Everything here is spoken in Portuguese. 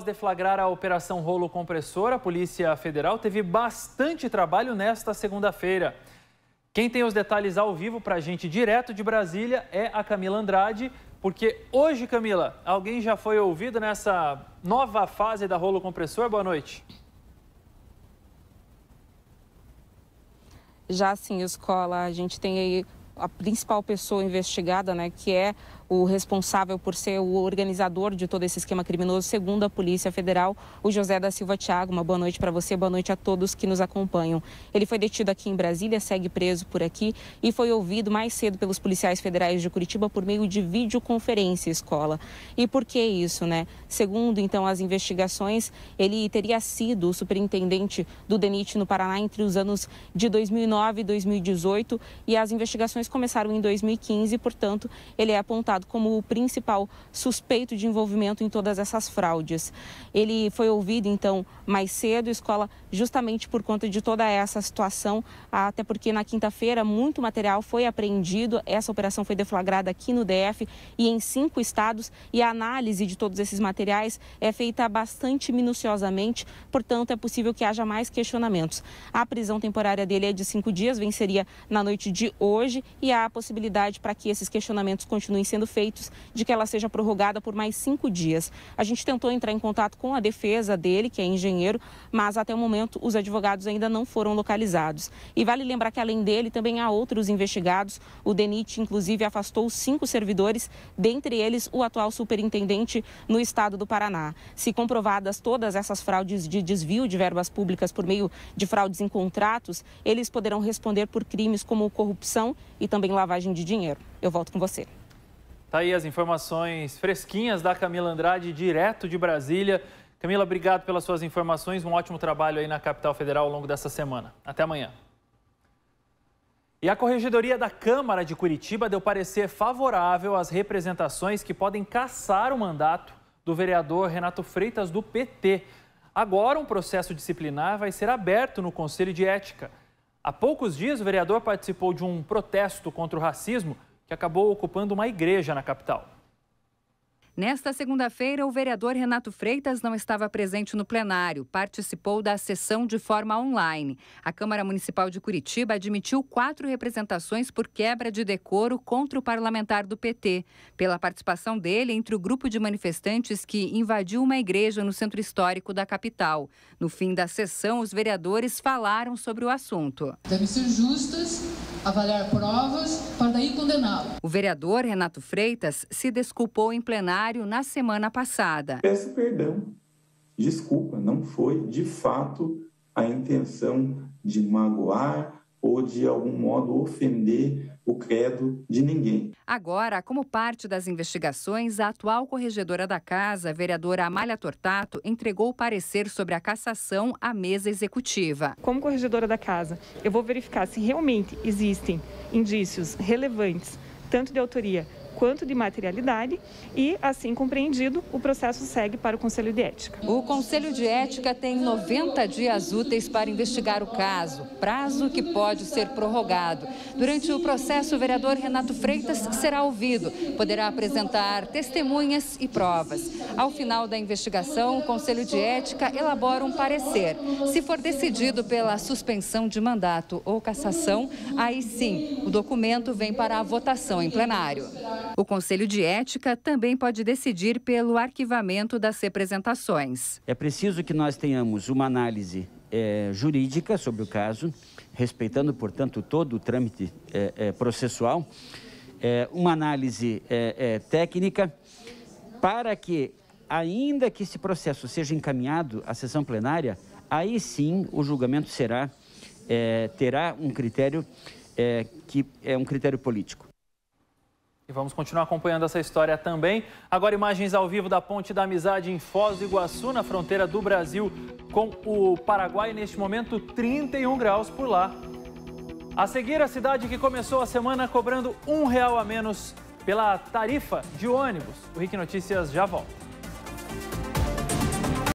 Após deflagrar a Operação Rolo Compressor, a Polícia Federal teve bastante trabalho nesta segunda-feira. Quem tem os detalhes ao vivo para a gente direto de Brasília é a Camila Andrade, porque hoje, Camila, alguém já foi ouvido nessa nova fase da Rolo Compressor? Boa noite. Já sim, Escola, a gente tem aí a principal pessoa investigada, né, que é o responsável por ser o organizador de todo esse esquema criminoso, segundo a Polícia Federal, o José da Silva Thiago. Uma boa noite para você, boa noite a todos que nos acompanham. Ele foi detido aqui em Brasília, segue preso por aqui e foi ouvido mais cedo pelos policiais federais de Curitiba por meio de videoconferência escola. E por que isso, né? Segundo então as investigações, ele teria sido o superintendente do DENIT no Paraná entre os anos de 2009 e 2018 e as investigações começaram em 2015, portanto, ele é apontado como o principal suspeito de envolvimento em todas essas fraudes. Ele foi ouvido, então, mais cedo, escola, justamente por conta de toda essa situação, até porque na quinta-feira muito material foi apreendido, essa operação foi deflagrada aqui no DF e em cinco estados, e a análise de todos esses materiais é feita bastante minuciosamente, portanto, é possível que haja mais questionamentos. A prisão temporária dele é de cinco dias, venceria na noite de hoje e há a possibilidade para que esses questionamentos continuem sendo feitos de que ela seja prorrogada por mais cinco dias. A gente tentou entrar em contato com a defesa dele, que é engenheiro, mas até o momento os advogados ainda não foram localizados. E vale lembrar que além dele também há outros investigados. O DENIT, inclusive, afastou cinco servidores, dentre eles o atual superintendente no estado do Paraná. Se comprovadas todas essas fraudes de desvio de verbas públicas por meio de fraudes em contratos, eles poderão responder por crimes como corrupção e também lavagem de dinheiro. Eu volto com você. Tá aí as informações fresquinhas da Camila Andrade, direto de Brasília. Camila, obrigado pelas suas informações. Um ótimo trabalho aí na capital federal ao longo dessa semana. Até amanhã. E a Corregedoria da Câmara de Curitiba deu parecer favorável às representações que podem caçar o mandato do vereador Renato Freitas do PT. Agora, um processo disciplinar vai ser aberto no Conselho de Ética. Há poucos dias, o vereador participou de um protesto contra o racismo que acabou ocupando uma igreja na capital. Nesta segunda-feira, o vereador Renato Freitas não estava presente no plenário, participou da sessão de forma online. A Câmara Municipal de Curitiba admitiu quatro representações por quebra de decoro contra o parlamentar do PT, pela participação dele entre o grupo de manifestantes que invadiu uma igreja no centro histórico da capital. No fim da sessão, os vereadores falaram sobre o assunto. Devem ser justas avaliar provas para daí condená-lo. O vereador Renato Freitas se desculpou em plenário na semana passada. Peço perdão. Desculpa, não foi de fato a intenção de magoar ou de algum modo ofender credo de ninguém. Agora, como parte das investigações, a atual corregedora da casa, vereadora Amália Tortato, entregou parecer sobre a cassação à mesa executiva. Como corregedora da casa, eu vou verificar se realmente existem indícios relevantes, tanto de autoria quanto de materialidade e, assim compreendido, o processo segue para o Conselho de Ética. O Conselho de Ética tem 90 dias úteis para investigar o caso, prazo que pode ser prorrogado. Durante o processo, o vereador Renato Freitas será ouvido, poderá apresentar testemunhas e provas. Ao final da investigação, o Conselho de Ética elabora um parecer. Se for decidido pela suspensão de mandato ou cassação, aí sim, o documento vem para a votação em plenário. O Conselho de Ética também pode decidir pelo arquivamento das representações. É preciso que nós tenhamos uma análise é, jurídica sobre o caso, respeitando, portanto, todo o trâmite é, é, processual, é, uma análise é, é, técnica, para que, ainda que esse processo seja encaminhado à sessão plenária, aí sim o julgamento será, terá um critério que é um critério político. E vamos continuar acompanhando essa história também. Agora, imagens ao vivo da Ponte da Amizade em Foz do Iguaçu, na fronteira do Brasil com o Paraguai. Neste momento, 31 graus por lá. A seguir, a cidade que começou a semana cobrando um real a menos pela tarifa de ônibus. O Rick Notícias já volta.